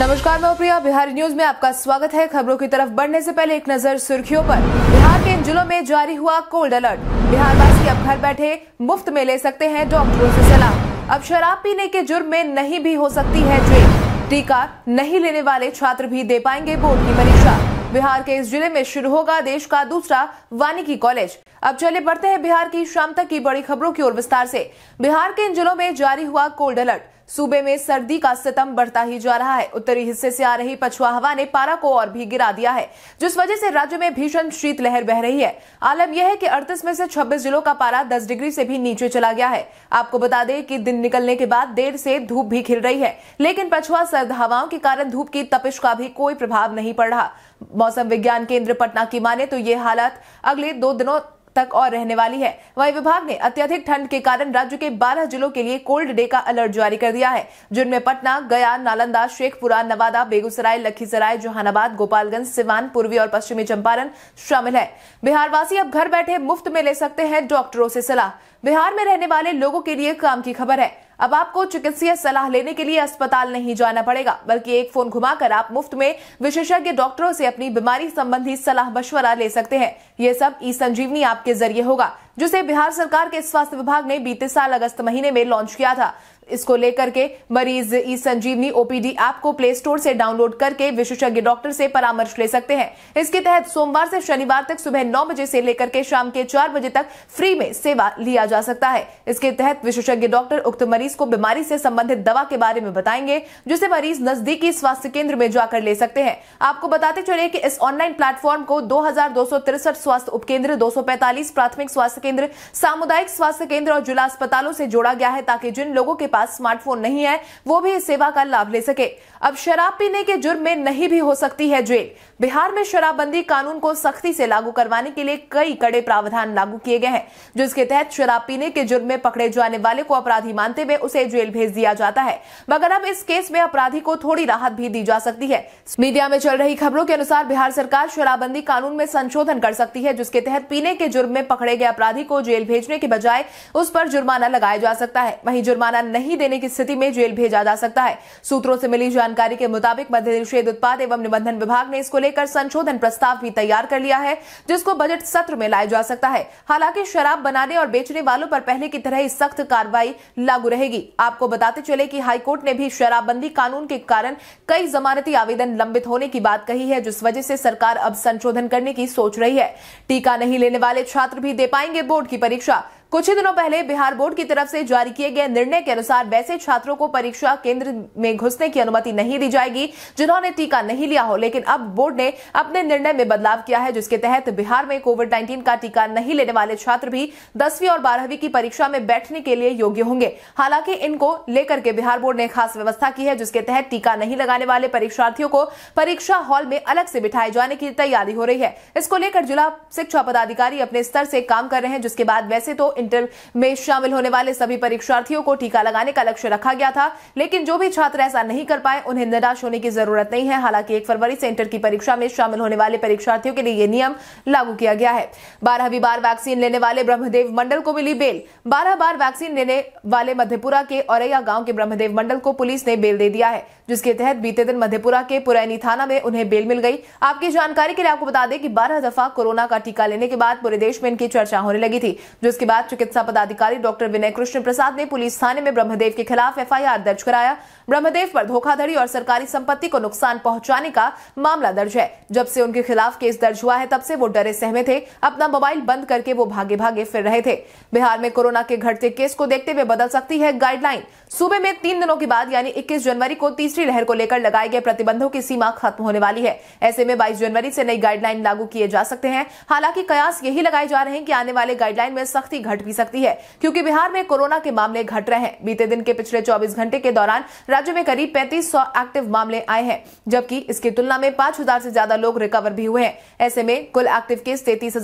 नमस्कार मैं प्रिया बिहारी न्यूज में आपका स्वागत है खबरों की तरफ बढ़ने से पहले एक नजर सुर्खियों पर बिहार के इन जिलों में जारी हुआ कोल्ड अलर्ट बिहार वासी अब घर बैठे मुफ्त में ले सकते हैं डॉक्टरों से सलाह अब शराब पीने के जुर्म में नहीं भी हो सकती है जेल टीका नहीं लेने वाले छात्र भी दे पाएंगे बोर्ड की परीक्षा बिहार के इस जिले में शुरू होगा देश का दूसरा वानिकी कॉलेज अब चले बढ़ते हैं बिहार की शाम तक की बड़ी खबरों की ओर विस्तार से बिहार के इन जिलों में जारी हुआ कोल्ड अलर्ट सूबे में सर्दी का सितम बढ़ता ही जा रहा है उत्तरी हिस्से से आ रही पछुआ हवा ने पारा को और भी गिरा दिया है जिस वजह से राज्य में भीषण शीतलहर बह रही है आलम यह है कि अड़तीस में से 26 जिलों का पारा 10 डिग्री से भी नीचे चला गया है आपको बता दें कि दिन निकलने के बाद देर से धूप भी खिल रही है लेकिन पछुआ सर्द हवाओं के कारण धूप की तपिश का भी कोई प्रभाव नहीं पड़ रहा मौसम विज्ञान केंद्र पटना की माने तो ये हालात अगले दो दिनों तक और रहने वाली है वहीं विभाग ने अत्यधिक ठंड के कारण राज्य के 12 जिलों के लिए कोल्ड डे का अलर्ट जारी कर दिया है जिनमें पटना गया नालंदा शेखपुरा नवादा बेगूसराय लखीसराय जहानाबाद गोपालगंज सिवान पूर्वी और पश्चिमी चंपारण शामिल है बिहारवासी अब घर बैठे मुफ्त में ले सकते हैं डॉक्टरों से सलाह बिहार में रहने वाले लोगों के लिए काम की खबर है अब आपको चिकित्सीय सलाह लेने के लिए अस्पताल नहीं जाना पड़ेगा बल्कि एक फोन घुमाकर आप मुफ्त में विशेषज्ञ डॉक्टरों से अपनी बीमारी संबंधी सलाह मशवरा ले सकते हैं ये सब ई संजीवनी ऐप के जरिए होगा जिसे बिहार सरकार के स्वास्थ्य विभाग ने बीते साल अगस्त महीने में लॉन्च किया था इसको लेकर के मरीज ई संजीवनी ओपीडी ऐप को प्ले स्टोर से डाउनलोड करके विशेषज्ञ डॉक्टर से परामर्श ले सकते हैं इसके तहत सोमवार से शनिवार तक सुबह नौ बजे से लेकर के शाम के चार बजे तक फ्री में सेवा लिया जा सकता है इसके तहत विशेषज्ञ डॉक्टर उक्त मरीज को बीमारी से संबंधित दवा के बारे में बताएंगे जिसे मरीज नजदीकी स्वास्थ्य केंद्र में जाकर ले सकते हैं आपको बताते चले की इस ऑनलाइन प्लेटफॉर्म को दो स्वास्थ्य उपकेंद्र 245 प्राथमिक स्वास्थ्य केंद्र सामुदायिक स्वास्थ्य केंद्र और जिला अस्पतालों से जोड़ा गया है ताकि जिन लोगों के पास स्मार्टफोन नहीं है वो भी इस सेवा का लाभ ले सके अब शराब पीने के जुर्म में नहीं भी हो सकती है जेल बिहार में शराबबंदी कानून को सख्ती से लागू करवाने के लिए कई कड़े प्रावधान लागू किए गए हैं जिसके तहत शराब पीने के जुर्म में पकड़े जाने वाले को अपराधी मानते हुए उसे जेल भेज दिया जाता है मगर अब इस केस में अपराधी को थोड़ी राहत भी दी जा सकती है मीडिया में चल रही खबरों के अनुसार बिहार सरकार शराबबंदी कानून में संशोधन कर सकती है जिसके तहत पीने के जुर्म में पकड़े गए अपराधी को जेल भेजने के बजाय उस पर जुर्माना लगाया जा सकता है वही जुर्माना नहीं नहीं देने की स्थिति में जेल भेजा जा सकता है सूत्रों से मिली जानकारी के मुताबिक मध्य निषेध उत्पाद एवं निबंधन विभाग ने इसको लेकर संशोधन प्रस्ताव भी तैयार कर लिया है जिसको बजट सत्र में लाया जा सकता है हालांकि शराब बनाने और बेचने वालों पर पहले की तरह ही सख्त कार्रवाई लागू रहेगी आपको बताते चले कि हाईकोर्ट ने भी शराबबंदी कानून के कारण कई जमानती आवेदन लंबित होने की बात कही है जिस वजह से सरकार अब संशोधन करने की सोच रही है टीका नहीं लेने वाले छात्र भी दे पाएंगे बोर्ड की परीक्षा कुछ ही दिनों पहले बिहार बोर्ड की तरफ से जारी किए गए निर्णय के अनुसार वैसे छात्रों को परीक्षा केंद्र में घुसने की अनुमति नहीं दी जाएगी जिन्होंने टीका नहीं लिया हो लेकिन अब बोर्ड ने अपने निर्णय में बदलाव किया है जिसके तहत बिहार में कोविड नाइन्टीन का टीका नहीं लेने वाले छात्र भी दसवीं और बारहवीं की परीक्षा में बैठने के लिए योग्य होंगे हालांकि इनको लेकर के बिहार बोर्ड ने खास व्यवस्था की है जिसके तहत टीका नहीं लगाने वाले परीक्षार्थियों को परीक्षा हॉल में अलग से बिठाए जाने की तैयारी हो रही है इसको लेकर जिला शिक्षा पदाधिकारी अपने स्तर से काम कर रहे हैं जिसके बाद वैसे तो इंटर में शामिल होने वाले सभी परीक्षार्थियों को टीका लगाने का लक्ष्य रखा गया था लेकिन जो भी छात्र ऐसा नहीं कर पाए उन्हें निराश होने की जरूरत नहीं है हालांकि एक फरवरी से इंटर की परीक्षा में शामिल होने वाले परीक्षार्थियों के लिए यह नियम लागू किया गया है बारहवीं बार वैक्सीन लेने वाले ब्रह्मदेव मंडल को मिली बेल बारह बार वैक्सीन लेने वाले मधेपुरा के औरैया गांव के ब्रह्मदेव मंडल को पुलिस ने बेल दे दिया है जिसके तहत बीते दिन मधेपुरा के पुरैनी थाना में उन्हें बेल मिल गई आपकी जानकारी के लिए आपको बता दें कि बारह दफा कोरोना का टीका लेने के बाद पूरे देश में इनकी चर्चा होने लगी थी जिसके बाद चिकित्सा पदाधिकारी डॉक्टर विनय कृष्ण प्रसाद ने पुलिस थाने में ब्रह्मदेव के खिलाफ एफआईआर दर्ज कराया ब्रह्मदेव पर धोखाधड़ी और सरकारी संपत्ति को नुकसान पहुंचाने का मामला दर्ज है जब से उनके खिलाफ केस दर्ज हुआ है तब से वो डरे सहमे थे अपना मोबाइल बंद करके वो भागे भागे फिर रहे थे बिहार में कोरोना के घटते केस को देखते हुए बदल सकती है गाइडलाइन सूबे में तीन दिनों के बाद यानी 21 जनवरी को तीसरी लहर को लेकर लगाए गए प्रतिबंधों की सीमा खत्म होने वाली है ऐसे में 22 जनवरी से नई गाइडलाइन लागू किए जा सकते हैं हालांकि कयास यही लगाए जा रहे हैं कि आने वाले गाइडलाइन में सख्ती घट घट भी सकती है क्योंकि बिहार में कोरोना के मामले घट रहे हैं बीते दिन के पिछले चौबीस घंटे के दौरान राज्य में करीब पैंतीस एक्टिव मामले आए हैं जबकि इसकी तुलना में 5000 से ज्यादा लोग रिकवर भी हुए हैं ऐसे में कुल एक्टिव केस तैतीस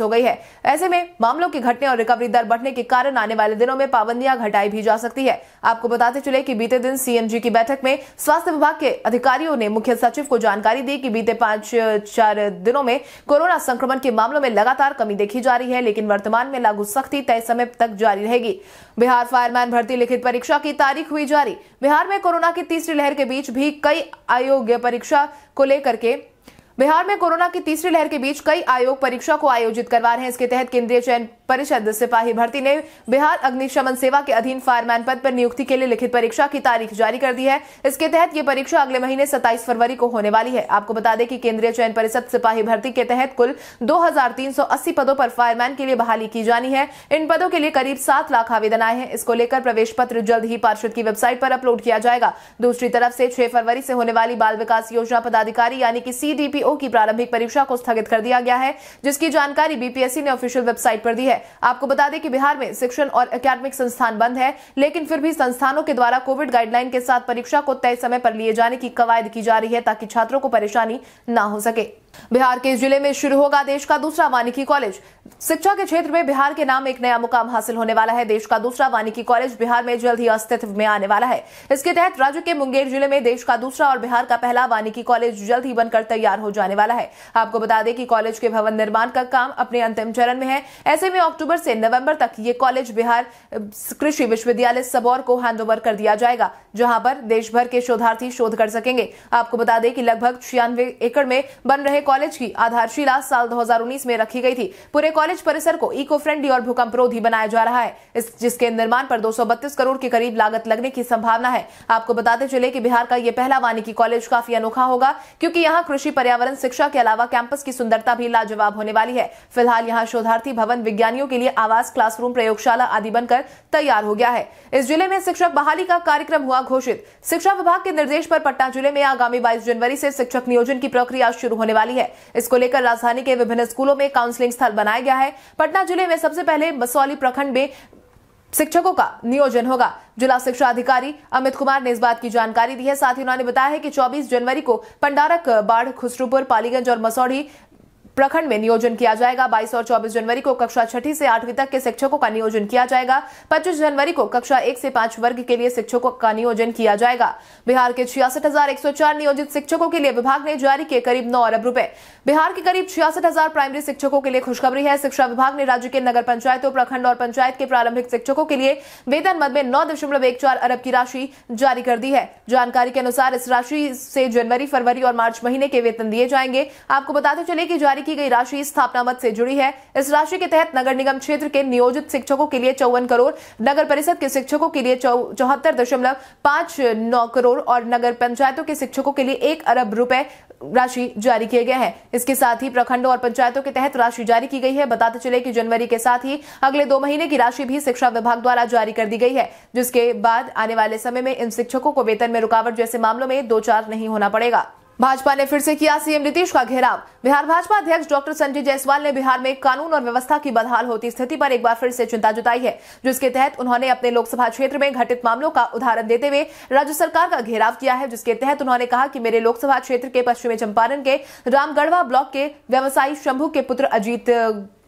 हो गई है ऐसे में मामलों के घटने और रिकवरी दर बढ़ने के कारण आने वाले दिनों में पाबंदियां घटाई भी जा सकती है आपको बताते चले की बीते दिन सीएमजी की बैठक में स्वास्थ्य विभाग के अधिकारियों ने मुख्य सचिव को जानकारी दी की बीते पांच चार दिनों में कोरोना संक्रमण के मामलों में लगातार कमी देखी जा रही है लेकिन वर्तमान में लागू सख्ती तय समय तक जारी रहेगी बिहार फायरमैन भर्ती लिखित परीक्षा की तारीख हुई जारी बिहार में कोरोना की तीसरी लहर के बीच भी कई अयोग्य परीक्षा को लेकर के बिहार में कोरोना की तीसरी लहर के बीच कई आयोग परीक्षा को आयोजित करवा रहे हैं इसके तहत केंद्रीय चयन परिषद सिपाही भर्ती ने बिहार अग्निशमन सेवा के अधीन फायरमैन पद पर नियुक्ति के लिए लिखित परीक्षा की तारीख जारी कर दी है इसके तहत ये परीक्षा अगले महीने 27 फरवरी को होने वाली है आपको बता दें कि केंद्रीय चयन परिषद सिपाही भर्ती के तहत कुल 2380 पदों पर फायरमैन के लिए बहाली की जानी है इन पदों के लिए करीब सात लाख आवेदन आए हैं इसको लेकर प्रवेश पत्र जल्द ही पार्षद की वेबसाइट पर अपलोड किया जाएगा दूसरी तरफ से छह फरवरी से होने वाली बाल विकास योजना पदाधिकारी यानी कि सीडीपीओ की प्रारंभिक परीक्षा को स्थगित कर दिया गया है जिसकी जानकारी बीपीएससी ने ऑफिशियल वेबसाइट पर दी है है आपको बता दें कि बिहार में शिक्षण और अकेडमिक संस्थान बंद है लेकिन फिर भी संस्थानों के द्वारा कोविड गाइडलाइन के साथ परीक्षा को तय समय पर लिए जाने की कवायद की जा रही है ताकि छात्रों को परेशानी न हो सके बिहार के इस जिले में शुरू होगा देश का दूसरा वानिकी कॉलेज शिक्षा के क्षेत्र में बिहार के नाम एक नया मुकाम हासिल होने वाला है देश का दूसरा वानिकी कॉलेज बिहार में जल्द ही अस्तित्व में आने वाला है इसके तहत राज्य के मुंगेर जिले में देश का दूसरा और बिहार का पहला वानिकी कॉलेज जल्द ही बनकर तैयार हो जाने वाला है आपको बता दें कि कॉलेज के भवन निर्माण का काम अपने अंतिम चरण में है ऐसे में अक्टूबर से नवम्बर तक ये कॉलेज बिहार कृषि विश्वविद्यालय सबौर को हैंड कर दिया जाएगा जहां पर देश भर के शोधार्थी शोध कर सकेंगे आपको बता दें कि लगभग छियानवे एकड़ में बन रहे कॉलेज की आधारशिला साल 2019 में रखी गई थी पूरे कॉलेज परिसर को इको फ्रेंडली और भूकंपरोधी बनाया जा रहा है इस जिसके निर्माण पर दो करोड़ के करीब लागत लगने की संभावना है आपको बताते चले कि बिहार का ये पहला वानिकी कॉलेज काफी अनोखा होगा क्योंकि यहाँ कृषि पर्यावरण शिक्षा के अलावा कैंपस की सुंदरता भी लाजवाब होने वाली है फिलहाल यहाँ शोधार्थी भवन विज्ञानियों के लिए आवास क्लासरूम प्रयोगशाला आदि बनकर तैयार हो गया है इस जिले में शिक्षक बहाली का कार्यक्रम हुआ घोषित शिक्षा विभाग के निर्देश पर पटना जिले में आगामी बाईस जनवरी से शिक्षक नियोजन की प्रक्रिया शुरू होने वाली जारी है इसको लेकर राजधानी के विभिन्न स्कूलों में काउंसलिंग स्थल बनाया गया है पटना जिले में सबसे पहले मसौली प्रखंड में शिक्षकों का नियोजन होगा जिला शिक्षा अधिकारी अमित कुमार ने इस बात की जानकारी दी है साथ ही उन्होंने बताया है कि 24 जनवरी को पंडारक बाढ़ खुसरूपुर पालीगंज और मसौढ़ी प्रखंड में नियोजन किया जाएगा 22 और 24 जनवरी को कक्षा छठी से आठवीं तक के शिक्षकों का नियोजन किया जाएगा 25 जनवरी को कक्षा एक से पांच वर्ग के लिए शिक्षकों का नियोजन किया जाएगा बिहार के छियासठ नियोजित शिक्षकों के लिए विभाग ने जारी किए करीब नौ अरब रूपए बिहार के करीब छियासठ प्राइमरी शिक्षकों के लिए खुशखबरी है शिक्षा विभाग ने राज्य के नगर पंचायतों प्रखंड और पंचायत के प्रारंभिक शिक्षकों के लिए वेतन मद में नौ अरब की राशि जारी कर दी है जानकारी के अनुसार इस राशि से जनवरी फरवरी और मार्च महीने के वेतन दिए जाएंगे आपको बताते चले की जारी की गई राशि स्थापना मत से जुड़ी है इस राशि के तहत नगर निगम क्षेत्र के नियोजित शिक्षकों के लिए चौवन करोड़ नगर परिषद के शिक्षकों के लिए चौहत्तर दशमलव पांच नौ करोड़ और नगर पंचायतों के शिक्षकों के लिए एक अरब रुपए राशि जारी किए गए हैं इसके साथ ही प्रखंडों और पंचायतों के तहत राशि जारी की गई है बताते चले कि जनवरी के साथ ही अगले दो महीने की राशि भी शिक्षा विभाग द्वारा जारी कर दी गई है जिसके बाद आने वाले समय में इन शिक्षकों को वेतन में रुकावट जैसे मामलों में दो चार नहीं होना पड़ेगा भाजपा ने फिर से किया सीएम नीतीश का घेराव बिहार भाजपा अध्यक्ष डॉक्टर संजय जायसवाल ने बिहार में कानून और व्यवस्था की बदहाल होती स्थिति पर एक बार फिर से चिंता जताई है जिसके तहत उन्होंने अपने लोकसभा क्षेत्र में घटित मामलों का उदाहरण देते हुए राज्य सरकार का घेराव किया है जिसके तहत उन्होंने कहा कि मेरे लोकसभा क्षेत्र के पश्चिमी चंपारण के रामगढ़वा ब्लॉक के व्यवसायी शंभू के पुत्र अजीत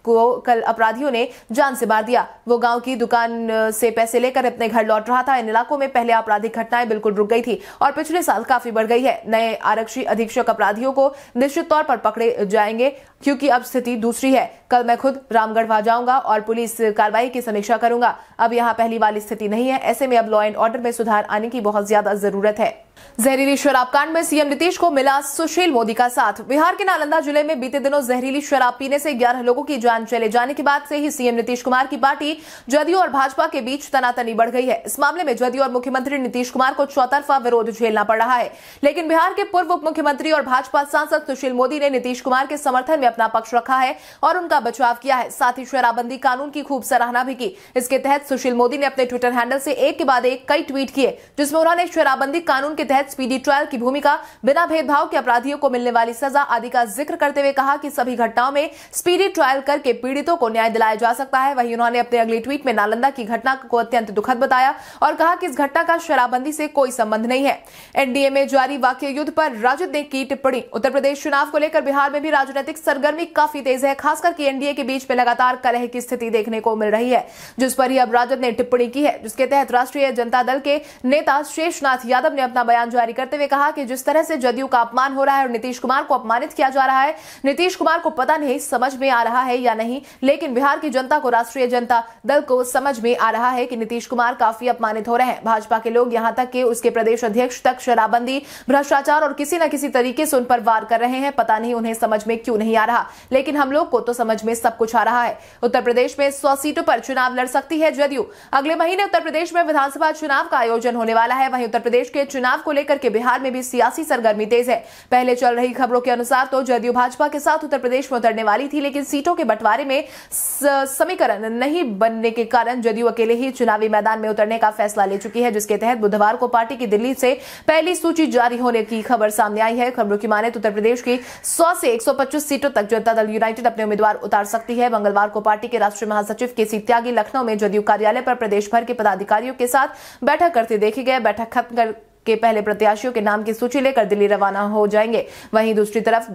को कल अपराधियों ने जान से मार दिया वो गांव की दुकान से पैसे लेकर अपने घर लौट रहा था इन इलाकों में पहले आपराधिक घटनाएं बिल्कुल रुक गई थी और पिछले साल काफी बढ़ गई है नए आरक्षी अधीक्षक अपराधियों को निश्चित तौर पर पकड़े जाएंगे क्योंकि अब स्थिति दूसरी है कल मैं खुद रामगढ़ वहां जाऊंगा और पुलिस कार्रवाई की समीक्षा करूंगा अब यहाँ पहली वाली स्थिति नहीं है ऐसे में अब लॉ एंड ऑर्डर में सुधार आने की बहुत ज्यादा जरूरत है जहरीली शराब कांड में सीएम नीतीश को मिला सुशील मोदी का साथ बिहार के नालंदा जिले में बीते दिनों जहरीली शराब पीने से 11 लोगों की जान चले जाने के बाद से ही सीएम नीतीश कुमार की पार्टी जदयू और भाजपा के बीच तनातनी बढ़ गई है इस मामले में जदयू और मुख्यमंत्री नीतीश कुमार को चौतरफा विरोध झेलना पड़ रहा है लेकिन बिहार के पूर्व उप मुख्यमंत्री और भाजपा सांसद सुशील मोदी ने नीतीश कुमार के समर्थन में अपना पक्ष रखा है और उनका का बचाव किया है साथ ही शराबबंदी कानून की खूब सराहना भी की इसके तहत सुशील मोदी ने अपने ट्विटर हैंडल से एक के बाद एक कई ट्वीट किए जिसमें उन्होंने शराबबंदी कानून के तहत स्पीडी ट्रायल की भूमिका बिना भेदभाव के अपराधियों को मिलने वाली सजा आदि का जिक्र करते हुए कहा कि सभी घटनाओं में स्पीडी ट्रायल करके पीड़ितों को न्याय दिलाया जा सकता है वहीं उन्होंने अपने अगले ट्वीट में नालंदा की घटना को अत्यंत दुखद बताया और कहा कि इस घटना का शराबबंदी से कोई संबंध नहीं है एनडीए में जारी वाक्य युद्ध पर राजद ने की टिप्पणी उत्तर प्रदेश चुनाव को लेकर बिहार में भी राजनीतिक सरगर्मी काफी तेज है खासकर एनडीए के बीच में लगातार कलह की स्थिति देखने को मिल रही है जिस पर ही अब राजद ने टिप्पणी की है जिसके तहत राष्ट्रीय जनता दल के नेता शेषनाथ यादव ने अपना बयान जारी करते हुए कहा कि जिस तरह से जदयू का अपमान हो रहा है और नीतीश कुमार को अपमानित किया जा रहा है नीतीश कुमार को पता नहीं समझ में आ रहा है या नहीं लेकिन बिहार की जनता को राष्ट्रीय जनता दल को समझ में आ रहा है कि नीतीश कुमार काफी अपमानित हो रहे हैं भाजपा के लोग यहां तक कि उसके प्रदेश अध्यक्ष तक शराबबंदी भ्रष्टाचार और किसी न किसी तरीके से उन पर वार कर रहे हैं पता नहीं उन्हें समझ में क्यों नहीं आ रहा लेकिन हम लोग को तो समझ समझ में सब कुछ आ रहा है उत्तर प्रदेश में सौ सीटों पर चुनाव लड़ सकती है जदयू अगले महीने उत्तर प्रदेश में विधानसभा चुनाव का आयोजन होने वाला है वहीं उत्तर प्रदेश के चुनाव को लेकर के बिहार में भी सियासी सरगर्मी तेज है पहले चल रही खबरों के अनुसार तो जदयू भाजपा के साथ उत्तर प्रदेश में उतरने वाली थी लेकिन सीटों के बंटवारे में समीकरण नहीं बनने के कारण जदयू अकेले ही चुनावी मैदान में उतरने का फैसला ले चुकी है जिसके तहत बुधवार को पार्टी की दिल्ली से पहली सूची जारी होने की खबर सामने आई है खबरों की माने तो उत्तर प्रदेश की सौ से एक सीटों तक जनता दल यूनाइटेड अपने उम्मीदवार उतार सकती है मंगलवार को पार्टी के राष्ट्रीय महासचिव के सी त्यागी लखनऊ में जदयू कार्यालय पर प्रदेश भर के पदाधिकारियों के साथ बैठक करते देखे गए बैठक खत्म कर के पहले प्रत्याशियों के नाम की सूची लेकर दिल्ली रवाना हो जाएंगे वहीं दूसरी तरफ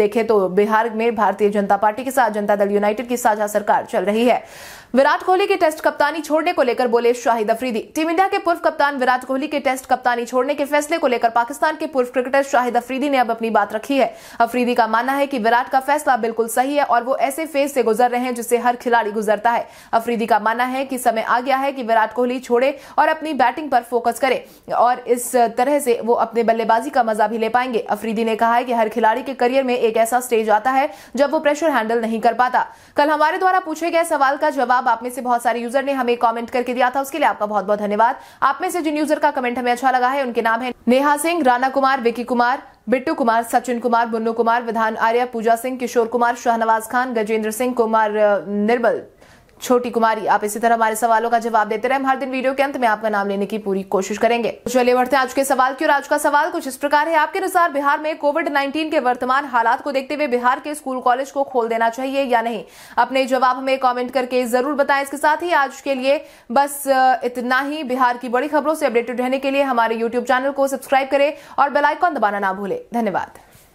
देखे तो बिहार में भारतीय जनता पार्टी के साथ जनता दल यूनाइटेड की साझा सरकार चल रही है विराट कोहली की टेस्ट कप्तानी छोड़ने को लेकर बोले शाहिद अफरीदी टीम इंडिया के पूर्व कप्तान विराट कोहली के टेस्ट कप्तानी छोड़ने के फैसले को लेकर पाकिस्तान के पूर्व क्रिकेटर शाहिद अफरीदी ने अब अपनी बात रखी है अफरीदी का मानना है कि विराट का फैसला बिल्कुल सही है और वो ऐसे फेज से गुजर रहे हैं जिससे हर खिलाड़ी गुजरता है अफरीदी का मानना है कि समय आ गया है कि विराट कोहली छोड़े और अपनी बैटिंग पर फोकस करे और इस तरह से वो अपने बल्लेबाजी का मजा भी ले पाएंगे अफरीदी ने कहा है कि हर खिलाड़ी के करियर में एक ऐसा स्टेज आता है जब वो प्रेशर हैंडल नहीं कर पाता कल हमारे द्वारा पूछे गए सवाल का जवाब जवाब आप में से बहुत सारे यूजर ने हमें कमेंट करके दिया था उसके लिए आपका बहुत बहुत धन्यवाद आप में से जिन यूजर का कमेंट हमें अच्छा लगा है उनके नाम है नेहा सिंह राणा कुमार विकी कुमार बिट्टू कुमार सचिन कुमार बुन्नू कुमार विधान आर्या पूजा सिंह किशोर कुमार शाहनवाज खान गजेंद्र सिंह कुमार निर्बल छोटी कुमारी आप इसी तरह हमारे सवालों का जवाब देते रहे हम हर दिन वीडियो के अंत में आपका नाम लेने की पूरी कोशिश करेंगे चलिए बढ़ते हैं आज के सवाल की और आज का सवाल कुछ इस प्रकार है आपके अनुसार बिहार में कोविड 19 के वर्तमान हालात को देखते हुए बिहार के स्कूल कॉलेज को खोल देना चाहिए या नहीं अपने जवाब हमें कॉमेंट करके जरूर बताएं इसके साथ ही आज के लिए बस इतना ही बिहार की बड़ी खबरों से अपडेटेड रहने के लिए हमारे यूट्यूब चैनल को सब्सक्राइब करें और बेलाइकॉन दबाना ना भूले धन्यवाद